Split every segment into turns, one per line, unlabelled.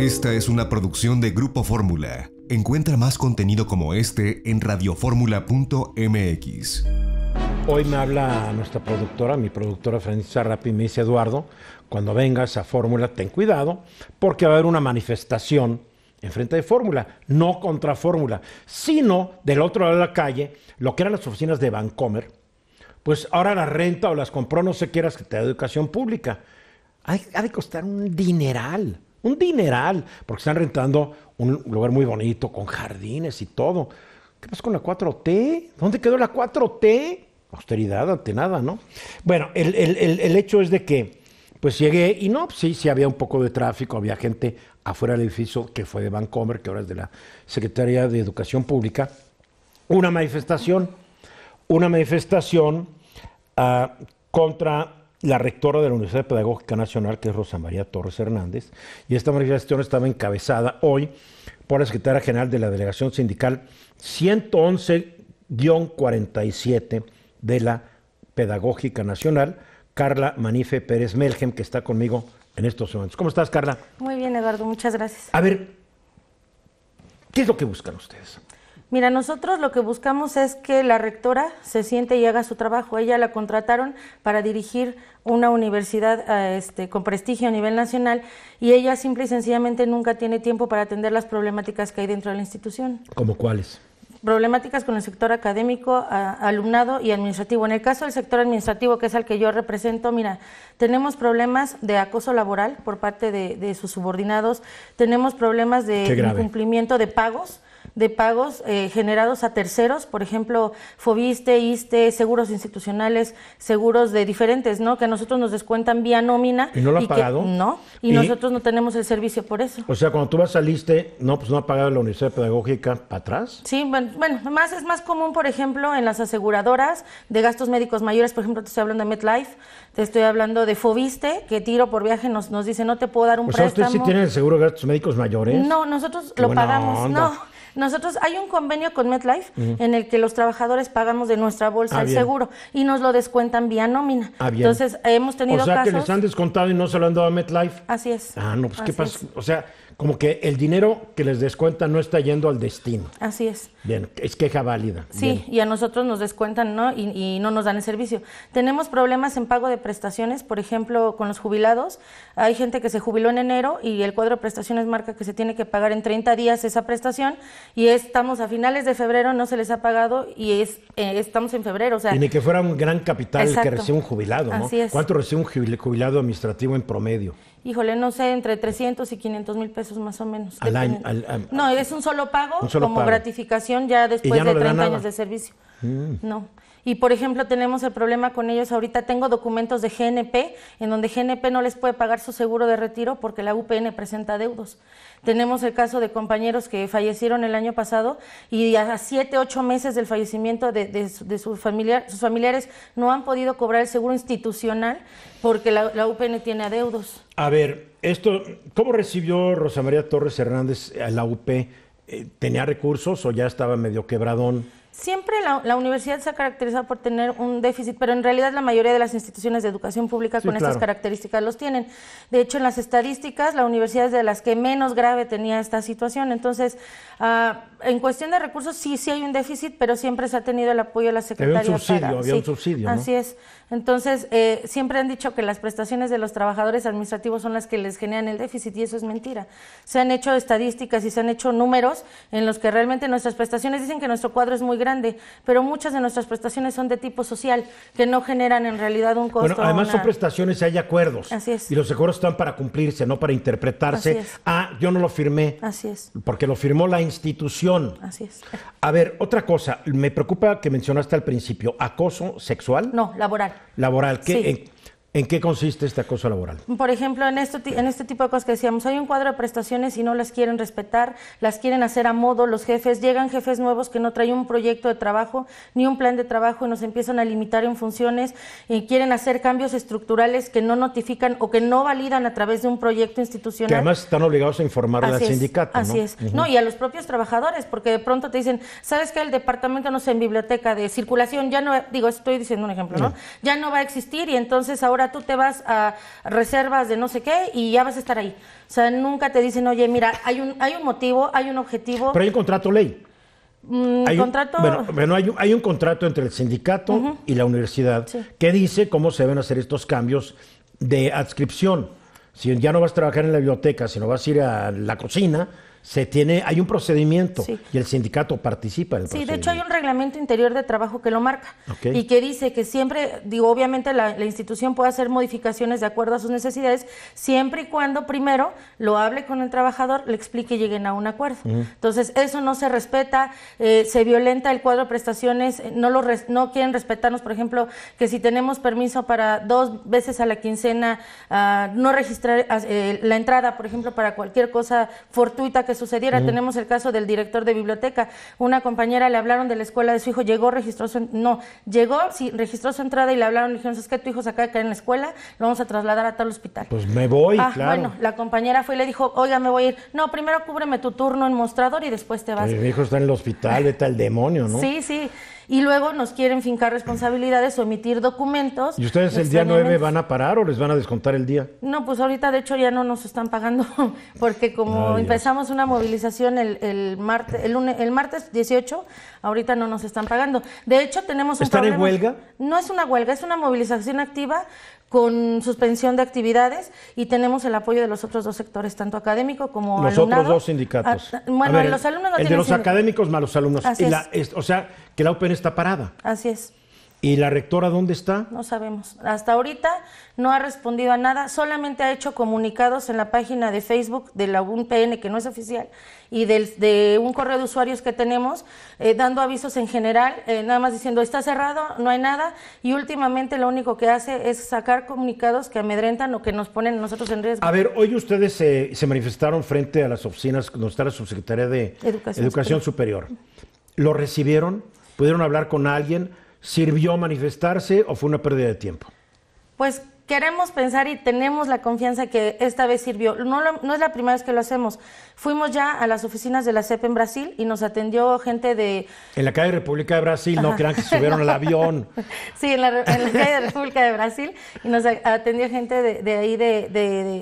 Esta es una producción de Grupo Fórmula. Encuentra más contenido como este en radioformula.mx. Hoy me habla nuestra productora, mi productora Francisca Rappi, me dice Eduardo, cuando vengas a Fórmula ten cuidado porque va a haber una manifestación en frente de Fórmula, no contra Fórmula, sino del otro lado de la calle, lo que eran las oficinas de Vancomer, pues ahora la renta o las compró no sé qué que te da Educación Pública. ha de costar un dineral un dineral, porque están rentando un lugar muy bonito, con jardines y todo. ¿Qué pasa con la 4T? ¿Dónde quedó la 4T? Austeridad ante nada, ¿no? Bueno, el, hecho es de que, pues llegué y no, sí, sí había un poco de tráfico, había gente afuera del edificio que fue de Vancomer, que ahora es de la Secretaría de Educación Pública. Una manifestación, una manifestación ah, contra la rectora de la Universidad Pedagógica Nacional, que es Rosa María Torres Hernández, y esta manifestación estaba encabezada hoy por la secretaria general de la Delegación Sindical 111-47 de la Pedagógica Nacional, Carla Manife Pérez Melgem, que está conmigo en estos momentos. ¿Cómo estás, Carla?
Muy bien, Eduardo, muchas gracias.
A ver, ¿qué es lo que buscan ustedes?
Mira, nosotros lo que buscamos es que la rectora se siente y haga su trabajo. Ella la contrataron para dirigir una universidad eh, este, con prestigio a nivel nacional y ella simple y sencillamente nunca tiene tiempo para atender las problemáticas que hay dentro de la institución.
¿Cómo cuáles?
problemáticas con el sector académico, alumnado y administrativo. En el caso del sector administrativo, que es el que yo represento, mira, tenemos problemas de acoso laboral por parte de sus subordinados, tenemos problemas de incumplimiento de pagos de pagos eh, generados a terceros, por ejemplo, Fobiste, ISTE, seguros institucionales, seguros de diferentes, ¿no? Que a nosotros nos descuentan vía nómina. ¿Y no lo han pagado? no, y, nosotros no tenemos el servicio por eso. O
sea, cuando tú vas al ISTE, no, pues no ha pagado la Universidad Pedagógica para atrás.
Sí, bueno, más, es más común, por ejemplo, en las aseguradoras de gastos médicos mayores, por ejemplo, te estoy hablando de MetLife, te estoy hablando de Fobiste, que tiro por viaje nos, nos dice, no te puedo dar un o préstamo. Sea, ¿Usted sí tiene el seguro
de gastos médicos mayores? No, nosotros lo pagamos, no.
Nosotros hay un convenio con MetLife en el que los trabajadores pagamos de nuestra bolsa ah, el seguro y nos lo descuentan vía nómina. Ah, bien. Entonces hemos tenido casos. O sea que les han
descontado y no se lo han dado a MetLife.
Así es. Ah, no, pues qué pasa.
O sea, como que el dinero que les descuentan no está yendo al destino. Así es. Bien, es queja válida. Sí,
y a nosotros nos descuentan ¿no? Y, no nos dan el servicio. Tenemos problemas en pago de prestaciones, por ejemplo, con los jubilados. Hay gente que se jubiló en enero y el cuadro de prestaciones marca que se tiene que pagar en 30 días esa prestación y estamos a finales de febrero, no se les ha pagado y es eh, estamos en febrero. sea, y ni que
fuera un gran capital el que recibe un jubilado. ¿no? Así es. ¿Cuánto recibe un jubilado administrativo en promedio?
híjole, no sé, entre 300 y 500 mil pesos más o menos. no, es un solo pago como gratificación ya después de 30 años de servicio. Mm. No. Y por ejemplo, tenemos el problema con ellos ahorita. Tengo documentos de GNP en donde GNP no les puede pagar su seguro de retiro porque la UPN presenta deudos. Tenemos el caso de compañeros que fallecieron el año pasado y a siete, ocho meses del fallecimiento de, sus familiares no han podido cobrar el seguro institucional porque la, UPN tiene adeudos.
A ver, esto, ¿cómo recibió Rosa María Torres Hernández a la UP? Eh, ¿Tenía recursos o ya estaba medio quebradón?
Siempre la, universidad se ha caracterizado por tener un déficit, pero en realidad la mayoría de las instituciones de educación pública con estas características los tienen. De hecho, en las estadísticas, la universidad es de las que menos grave tenía esta situación. Entonces, ah, en cuestión de recursos, sí, sí hay un déficit, pero siempre se ha tenido el apoyo de la Secretaría. Había un subsidio, había un subsidio. Así es. Entonces, eh, siempre han dicho que las prestaciones de los trabajadores administrativos son las que les generan el déficit y eso es mentira. Se han hecho estadísticas y se han hecho números en los que realmente nuestras prestaciones dicen que nuestro cuadro es muy grande, pero muchas de nuestras prestaciones son de tipo social, que no generan en realidad un costo. Bueno, además son
prestaciones y hay acuerdos. Así es. Y los acuerdos están para cumplirse, no para interpretarse. Ah, yo no lo firmé. Así es. Porque lo firmó la institución. Así es. A ver, otra cosa, me preocupa que mencionaste al principio, acoso sexual.
No, laboral.
Laboral, que ¿En qué consiste este acoso laboral?
Por ejemplo, en este, en este tipo de cosas que decíamos, hay un cuadro de prestaciones y no las quieren respetar, las quieren hacer a modo, los jefes, llegan jefes nuevos que no traen un proyecto de trabajo ni un plan de trabajo y nos empiezan a limitar en funciones y quieren hacer cambios estructurales que no notifican o que no validan a través de un proyecto institucional. Que además
están obligados a informar a al sindicata. Así es. No,
y a los propios trabajadores, porque de pronto te dicen, ¿sabes qué? El departamento, no sé, en biblioteca de circulación, ya no, digo, estoy diciendo un ejemplo, ¿no? Ya no va a existir y entonces ahora tú te vas a reservas de no sé qué y ya vas a estar ahí. O sea, nunca te dicen, oye, mira, hay un, hay un motivo, hay un objetivo. Pero hay un
contrato ley.
Mm, hay bueno,
hay, un, contrato entre el sindicato y la universidad que dice cómo se deben hacer estos cambios de adscripción. Si ya no vas a trabajar en la biblioteca, sino vas a ir a la cocina, se tiene, hay un procedimiento y el sindicato participa en el Sí, de hecho hay
un reglamento interior de trabajo que lo marca y que dice que siempre, digo, obviamente la, institución puede hacer modificaciones de acuerdo a sus necesidades, siempre y cuando primero lo hable con el trabajador, le explique y lleguen a un acuerdo. Entonces, eso no se respeta, eh, se violenta el cuadro de prestaciones, eh, no, lo no quieren respetarnos, por ejemplo, que si tenemos permiso para dos veces a la quincena, ah, no registrar ah, eh, la entrada, por ejemplo, para cualquier cosa fortuita que sucediera. Tenemos el caso del director de biblioteca. Una compañera le hablaron de la escuela de su hijo, llegó, registró su, no, llegó, sí, registró su entrada y le hablaron, le dijeron, es que tu hijo se acaba de caer en la escuela, lo vamos a trasladar a tal hospital. Pues
me voy, ah, claro. Bueno,
la compañera fue y le dijo, oiga, me voy a ir. No, primero cúbreme tu turno en mostrador y después te vas. Pues
mi hijo está en el hospital, está el demonio, ¿no? Sí,
sí y luego nos quieren fincar responsabilidades o emitir documentos. ¿Y ustedes el día 9 van
a parar o les van a descontar el día?
No, pues ahorita de hecho ya no nos están pagando porque como empezamos una una movilización el, el, martes, el, lunes, el martes 18, ahorita no nos están pagando. De hecho, tenemos un ¿Están en huelga? No es una huelga, es una movilización activa con suspensión de actividades y tenemos el apoyo de los otros dos sectores, tanto académico como los otros dos sindicatos. Ah, bueno, de los
académicos más los alumnos. o sea, que la UPN está parada. Así es. ¿Y la rectora dónde está?
No sabemos. Hasta ahorita no ha respondido a nada, solamente ha hecho comunicados en la página de Facebook de la UNPN, que no es oficial, y de un correo de usuarios que tenemos, eh, dando avisos en general, eh, nada más diciendo está cerrado, no hay nada, y últimamente lo único que hace es sacar comunicados que amedrentan o que nos ponen nosotros en riesgo. A ver,
hoy ustedes se manifestaron frente a las oficinas donde está la subsecretaría de Educación, Superior. ¿Lo recibieron? ¿Pudieron hablar con alguien? ¿Sirvió manifestarse o fue una pérdida de tiempo?
Pues queremos pensar y tenemos la confianza que esta vez sirvió. No, es la primera vez que lo hacemos. Fuimos ya a las oficinas de la CEP en Brasil y nos atendió gente de...
En la calle República de Brasil, no crean que subieron al avión.
Sí, en la, calle de República de Brasil y nos atendió gente de, ahí de,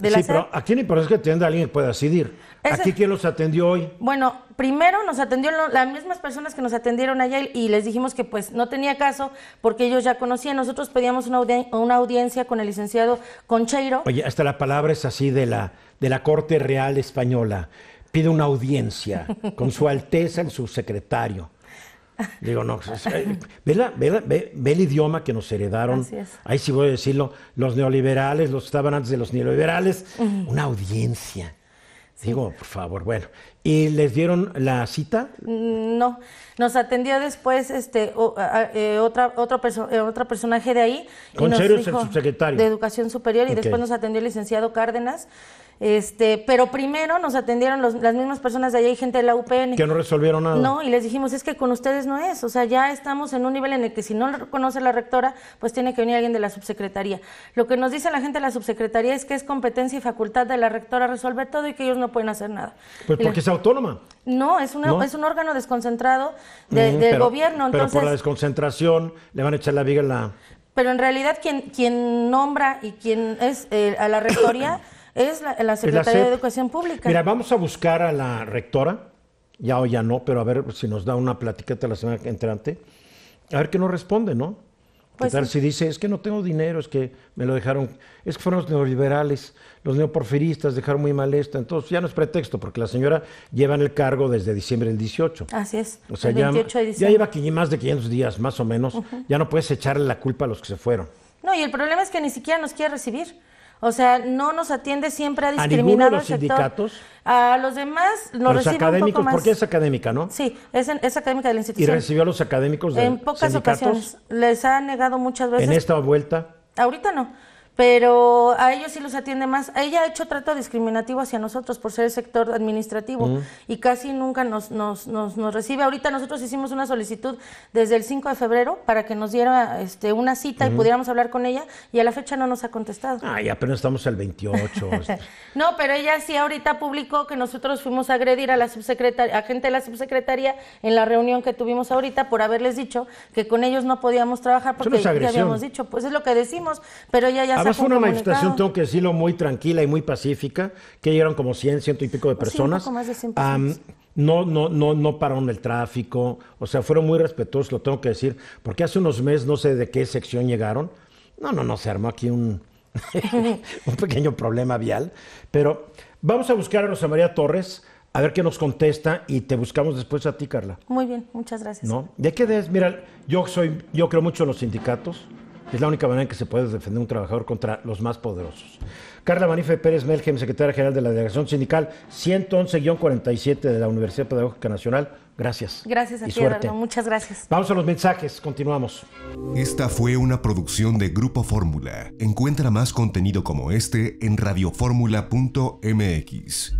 de, la CEP. Sí, pero
e aquí quién importa parece que atienda a alguien que pueda decidir? ¿Aquí quién los atendió hoy?
Bueno, primero nos atendió las mismas personas que nos atendieron ayer y les dijimos que pues no tenía caso porque ellos ya conocían. Nosotros pedíamos una, una audiencia con el licenciado Concheiro.
Oye, hasta la palabra es así de la, de la Corte Real Española. Pide una audiencia con su Alteza su secretario. Digo, no, eh, ve, ve, el idioma que nos heredaron. Ahí sí voy a decirlo, los neoliberales, los que estaban antes de los neoliberales, una audiencia. Digo, por favor, bueno. ¿Y les dieron la cita?
Mm, no, nos atendió después este otra eh, otra otro, eh, otro personaje de ahí. Con el subsecretario. De Educación Superior y después nos atendió el licenciado Cárdenas este, pero primero nos atendieron las mismas personas de allá y gente de la UPN. Que no
resolvieron nada. No, y
les dijimos, es que con ustedes no es. O sea, ya estamos en un nivel en el que si no lo conoce la rectora, pues tiene que venir alguien de la subsecretaría. Lo que nos dice la gente de la subsecretaría es que es competencia y facultad de la rectora resolver todo y que ellos no pueden hacer nada. Pues porque es autónoma. No, es, es un órgano desconcentrado del gobierno. Entonces... Pero por la
desconcentración le van a echar la viga en la...
Pero en realidad quien, quien nombra y quien es eh, a la rectoría... Es la, Secretaría de Educación Pública. Mira,
vamos a buscar a la rectora, ya o ya no, pero a ver si nos da una plática platiqueta la semana entrante, a ver qué nos responde, ¿no? Pues si dice, es que no tengo dinero, es que me lo dejaron, es que fueron los neoliberales, los neoporfiristas, dejaron muy mal esto, entonces ya no es pretexto, porque la señora lleva en el cargo desde diciembre del 18.
Así es. ya, lleva
aquí más de 500 días, más o menos, ya no puedes echarle la culpa a los que se fueron.
No, y el problema es que ni siquiera nos quiere recibir. O sea, no nos atiende, siempre ¿A discriminar los sindicatos? A los demás nos a los recibe un poco más. porque es
académica, ¿no? Sí,
es, académica de la institución. ¿Y recibió
a los académicos de En pocas ocasiones.
Les ha negado muchas veces. ¿En esta vuelta? Ahorita no pero a ellos sí los atiende más. Ella ha hecho trato discriminativo hacia nosotros por ser el sector administrativo y casi nunca nos, nos, nos, nos, recibe. Ahorita nosotros hicimos una solicitud desde el 5 de febrero para que nos diera este, una cita y pudiéramos hablar con ella y a la fecha no nos ha contestado. Ah,
ya, pero estamos el 28. Este.
no, pero ella sí ahorita publicó que nosotros fuimos a agredir a la subsecretaria, a gente de la subsecretaría en la reunión que tuvimos ahorita por haberles dicho que con ellos no podíamos trabajar porque ya habíamos dicho, pues es lo que decimos, pero ella ya Además fue una manifestación, tengo
que decirlo, muy tranquila y muy pacífica, que llegaron como 100, ciento y pico de personas. un poco más de
100 personas.
no, no, no, no pararon el tráfico, o sea, fueron muy respetuosos, lo tengo que decir, porque hace unos meses, no sé de qué sección llegaron, no, no, no, se armó aquí un, un pequeño problema vial, pero vamos a buscar a Rosa María Torres, a ver qué nos contesta y te buscamos después a ti, Carla.
Muy bien, muchas gracias.
¿No? Ya que mira, yo soy, yo creo mucho en los sindicatos, es la única manera en que se puede defender un trabajador contra los más poderosos. Carla Manife Pérez Melgem, secretaria general de la Delegación Sindical 111-47 de la Universidad Pedagógica Nacional. Gracias. Gracias a ti, Eduardo.
Muchas gracias.
Vamos a los mensajes. Continuamos. Esta fue una producción de Grupo Fórmula. Encuentra más contenido como este en radioformula.mx.